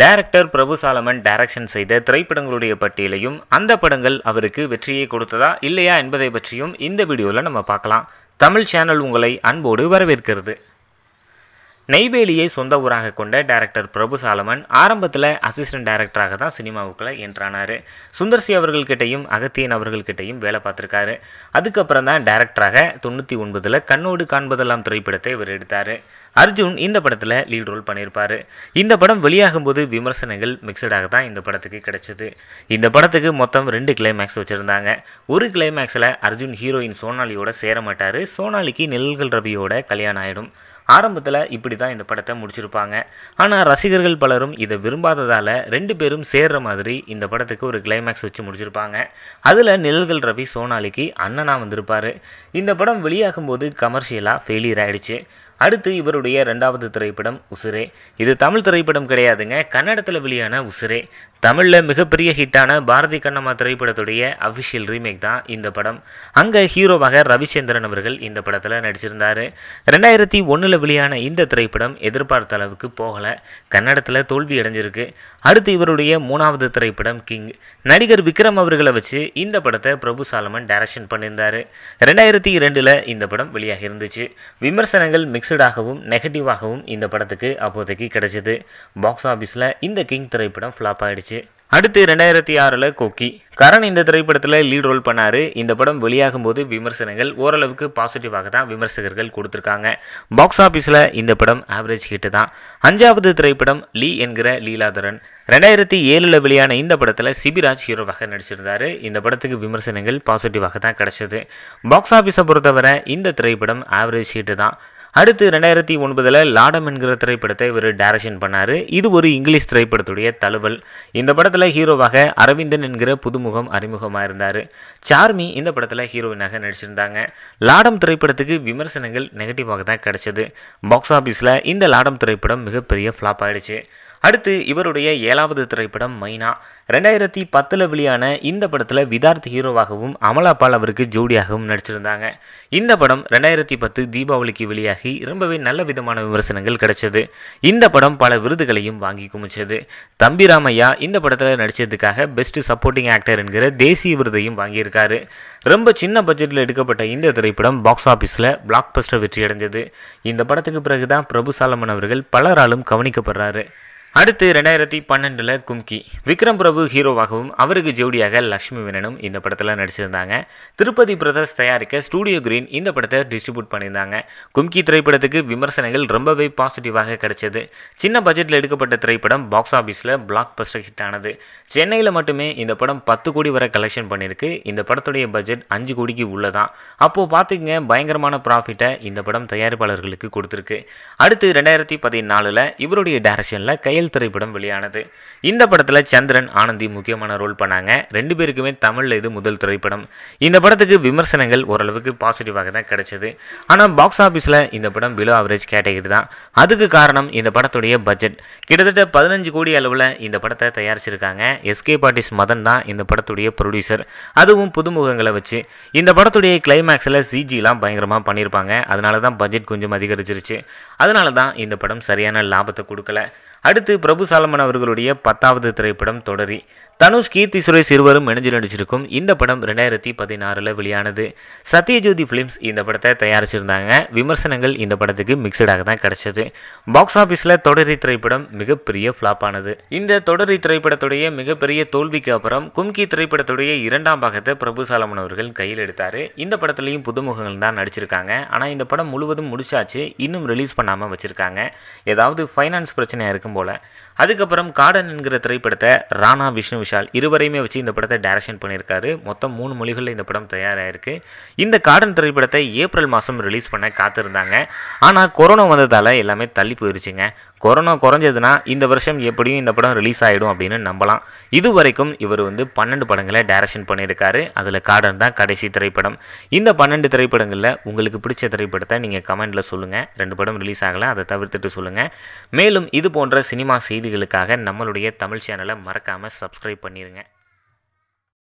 director பிரபு Solomon direction செய்த திரைப்படங்களுடைய பட்டியலையும் அந்த படங்கள் அவருக்கு வெற்றியை கொடுத்ததா இல்லையா என்பதை பற்றியும் இந்த வீடியோவில் நம்ம பார்க்கலாம் தமிழ் சேனல் உங்களை அன்போடு வரவேற்கிறது நெய்வேலியை சொந்த ஊராக கொண்ட டேரக்டர் பிரபு சாலமன் ஆரம்பத்தில் அசிஸ்டன்ட் டேரக்டராக தான் சினிமாவுக்குள்ளே என்றானார் சுந்தர்சி அவர்கள்கிட்டையும் அகத்தியன் அவர்கள்கிட்டையும் வேலை பார்த்துருக்காரு அதுக்கப்புறம் தான் டேரக்டராக தொண்ணூற்றி ஒன்பதில் கண்ணோடு காண்பதெல்லாம் திரைப்படத்தை இவர் எடுத்தார் அர்ஜுன் இந்த படத்தில் லீட் ரோல் பண்ணியிருப்பார் இந்த படம் வெளியாகும்போது விமர்சனங்கள் மிக்சடாக தான் இந்த படத்துக்கு கிடைச்சது இந்த படத்துக்கு மொத்தம் ரெண்டு கிளைமேக்ஸ் வச்சுருந்தாங்க ஒரு கிளைமேக்ஸில் அர்ஜுன் ஹீரோயின் சோனாலியோட சேர மாட்டார் சோனாலிக்கு நிழல்கள் ரவியோட கல்யாணம் ஆகிடும் ஆரம்பத்தில் இப்படி தான் இந்த படத்தை முடிச்சிருப்பாங்க ஆனால் ரசிகர்கள் பலரும் இதை விரும்பாததால் ரெண்டு பேரும் சேர்ற மாதிரி இந்த படத்துக்கு ஒரு கிளைமேக்ஸ் வச்சு முடிச்சிருப்பாங்க அதில் நிழல்கள் ரவி சோனாலிக்கு அண்ணனாக வந்திருப்பார் இந்த படம் வெளியாகும் போது கமர்ஷியலாக ஃபெயிலியர் ஆகிடுச்சு அடுத்து இவருடைய ரெண்டாவது திரைப்படம் உசுரே இது தமிழ் திரைப்படம் கிடையாதுங்க கன்னடத்தில் வெளியான உசுரே தமிழில் மிகப்பெரிய ஹிட்டான பாரதி கண்ணம்மா திரைப்படத்துடைய அஃபிஷியல் ரீமேக் தான் இந்த படம் அங்கே ஹீரோவாக ரவிச்சந்திரன் அவர்கள் இந்த படத்தில் நடிச்சிருந்தார் ரெண்டாயிரத்தி ஒன்றில் வெளியான இந்த திரைப்படம் எதிர்பார்த்த அளவுக்கு போகலை கன்னடத்தில் தோல்வி அடைஞ்சிருக்கு அடுத்து இவருடைய மூணாவது திரைப்படம் கிங் நடிகர் விக்ரம் அவர்களை வச்சு இந்த படத்தை பிரபு சாலமன் டைரக்ஷன் பண்ணியிருந்தார் ரெண்டாயிரத்தி இரண்டில் இந்த படம் வெளியாகி இருந்துச்சு விமர்சனங்கள் மிக்ஸ் மிக்சடாகவும் நெகட்டிவாகவும் இந்த படத்துக்கு அப்போதைக்கு கிடைச்சிது பாக்ஸ் ஆஃபீஸில் இந்த கிங் திரைப்படம் ஃப்ளாப் ஆகிடுச்சு அடுத்து ரெண்டாயிரத்தி ஆறில் கோக்கி கரண் இந்த திரைப்படத்தில் லீட் ரோல் பண்ணார் இந்த படம் வெளியாகும் போது விமர்சனங்கள் ஓரளவுக்கு பாசிட்டிவாக தான் விமர்சகர்கள் கொடுத்துருக்காங்க பாக்ஸ் ஆஃபீஸில் இந்த படம் ஆவரேஜ் ஹிட்டு தான் அஞ்சாவது திரைப்படம் லீ என்கிற லீலாதரன் ரெண்டாயிரத்தி ஏழில் வெளியான இந்த படத்தில் சிபிராஜ் ஹீரோவாக நடிச்சிருந்தார் இந்த படத்துக்கு விமர்சனங்கள் பாசிட்டிவாக தான் கிடச்சிது பாக்ஸ் ஆஃபீஸை பொறுத்தவரை இந்த திரைப்படம் ஆவரேஜ் ஹிட்டு தான் அடுத்து ரெண்டாயிரத்தி ஒன்பதில் லாடம் என்கிற திரைப்படத்தை இவர் டைரக்ஷன் பண்ணார் இது ஒரு இங்கிலீஷ் திரைப்படத்துடைய தழுவல் இந்த படத்தில் ஹீரோவாக அரவிந்தன் என்கிற புதுமுகம் அறிமுகமாக இருந்தார் சார்மி இந்த படத்தில் ஹீரோயினாக நடிச்சிருந்தாங்க லாடம் திரைப்படத்துக்கு விமர்சனங்கள் நெகட்டிவாக தான் கிடச்சிது பாக்ஸ் ஆஃபீஸில் இந்த லாடம் திரைப்படம் மிகப்பெரிய ஃப்ளாப் ஆகிடுச்சு அடுத்து இவருடைய ஏழாவது திரைப்படம் மைனா ரெண்டாயிரத்தி பத்தில் வெளியான இந்த படத்தில் விதார்த் ஹீரோவாகவும் அமலாபால் அவருக்கு ஜோடியாகவும் நடிச்சிருந்தாங்க இந்த படம் ரெண்டாயிரத்தி பத்து தீபாவளிக்கு வெளியாகி ரொம்பவே நல்ல விதமான விமர்சனங்கள் கிடைச்சது இந்த படம் பல விருதுகளையும் வாங்கி குமிச்சது தம்பிராமையா இந்த படத்தில் நடித்ததுக்காக பெஸ்ட் சப்போர்ட்டிங் ஆக்டர் என்கிற தேசிய விருதையும் வாங்கியிருக்காரு ரொம்ப சின்ன பட்ஜெட்டில் எடுக்கப்பட்ட இந்த திரைப்படம் பாக்ஸ் ஆஃபீஸில் பிளாக் பஸ்டர் வெற்றி அடைஞ்சது இந்த படத்துக்கு பிறகுதான் பிரபு சாலமன் அவர்கள் பலராலும் கவனிக்கப்படுறாரு அடுத்து ரெண்டாயிரத்தி பன்னெண்டில் கும்கி விக்ரம் பிரபு ஹீரோவாகவும் அவருக்கு ஜோடியாக லக்ஷ்மி மேனனும் இந்த படத்தில் நடிச்சிருந்தாங்க திருப்பதி பிரதர்ஸ் தயாரிக்க ஸ்டூடியோ கிரீன் இந்த படத்தை டிஸ்ட்ரிபியூட் பண்ணியிருந்தாங்க கும்கி திரைப்படத்துக்கு விமர்சனங்கள் ரொம்பவே பாசிட்டிவாக கிடைச்சது சின்ன பட்ஜெட்டில் எடுக்கப்பட்ட திரைப்படம் பாக்ஸ் ஆஃபீஸில் பிளாக் பஸ்டர் ஹிட் ஆனது சென்னையில் மட்டுமே இந்த படம் பத்து கோடி வரை கலெக்ஷன் பண்ணியிருக்கு இந்த படத்துடைய பட்ஜெட் அஞ்சு கோடிக்கு உள்ளதான் அப்போது பார்த்துக்கங்க பயங்கரமான ப்ராஃபிட்டை இந்த படம் தயாரிப்பாளர்களுக்கு கொடுத்துருக்கு அடுத்து ரெண்டாயிரத்தி பதினாலில் இவருடைய டேரக்ஷனில் கையில் தமிழ் திரைப்படம் வெளியானது இந்த படத்தில் சந்திரன் ஆனந்தி முக்கியமான ரோல் பண்ணாங்க ரெண்டு பேருக்குமே தமிழில் இது முதல் திரைப்படம் இந்த படத்துக்கு விமர்சனங்கள் ஓரளவுக்கு பாசிட்டிவாக தான் கிடைச்சது ஆனால் பாக்ஸ் ஆஃபீஸில் இந்த படம் பிலோ ஆவரேஜ் கேட்டகரி தான் அதுக்கு காரணம் இந்த படத்துடைய பட்ஜெட் கிட்டத்தட்ட பதினஞ்சு கோடி அளவில் இந்த படத்தை தயாரிச்சிருக்காங்க எஸ்கே பாட்டிஸ் மதன் தான் இந்த படத்துடைய ப்ரொடியூசர் அதுவும் புதுமுகங்களை வச்சு இந்த படத்துடைய கிளைமேக்ஸில் சிஜிலாம் பயங்கரமாக பண்ணியிருப்பாங்க அதனால தான் பட்ஜெட் கொஞ்சம் அதிகரிச்சிருச்சு அதனால தான் இந்த படம் சரியான லாபத்தை கொடுக்கல அடுத்து பிரபு சாலமன் அவர்களுடைய பத்தாவது திரைப்படம் தொடரி தனுஷ் கீர்த்தி சுரேஷ் இருவரும் இணைஞ்சு நடிச்சிருக்கும் இந்த படம் ரெண்டாயிரத்தி பதினாறில் வெளியானது சத்யஜோதி ஃபிலிம்ஸ் இந்த படத்தை தயாரிச்சிருந்தாங்க விமர்சனங்கள் இந்த படத்துக்கு மிக்சடாக தான் கிடைச்சது பாக்ஸ் ஆஃபீஸில் தொடரி திரைப்படம் மிகப்பெரிய ஃப்ளாப் ஆனது இந்த தொடரி திரைப்படத்துடைய மிகப்பெரிய தோல்விக்கு அப்புறம் கும்கி திரைப்படத்துடைய இரண்டாம் பாகத்தை பிரபு சாலமன் அவர்கள் கையில் எடுத்தார் இந்த படத்துலையும் புதுமுகங்கள் தான் நடிச்சிருக்காங்க ஆனால் இந்த படம் முழுவதும் முடிச்சாச்சு இன்னும் ரிலீஸ் பண்ணாமல் வச்சுருக்காங்க ஏதாவது ஃபைனான்ஸ் பிரச்சனையாக இருக்கும் போல் அதுக்கப்புறம் காடன் என்கிற திரைப்படத்தை ராணா விஷ்ணு விஷால் இருவரையுமே வச்சு இந்த படத்தை டைரக்ஷன் பண்ணியிருக்காரு மொத்தம் மூணு மொழிகளில் இந்த படம் தயாராகிருக்கு இந்த கார்டன் திரைப்படத்தை ஏப்ரல் மாதம் ரிலீஸ் பண்ண காத்திருந்தாங்க ஆனால் கொரோனா வந்ததால் எல்லாமே தள்ளி போயிருச்சுங்க கொரோனா குறைஞ்சதுன்னா இந்த வருஷம் எப்படியும் இந்த படம் ரிலீஸ் ஆகிடும் அப்படின்னு நம்பலாம் இது வரைக்கும் இவர் வந்து பன்னெண்டு படங்களை டைரக்ஷன் பண்ணியிருக்காரு அதில் காடன் தான் கடைசி திரைப்படம் இந்த பன்னெண்டு திரைப்படங்களில் உங்களுக்கு பிடிச்ச திரைப்படத்தை நீங்கள் கமெண்டில் சொல்லுங்கள் ரெண்டு படம் ரிலீஸ் ஆகலை அதை தவிர்த்துட்டு சொல்லுங்கள் மேலும் இது போன்ற சினிமா செய்திகளுக்காக நம்மளுடைய தமிழ் சேனலை மறக்காமல் சப்ஸ்கிரைப் பண்ணிடுங்க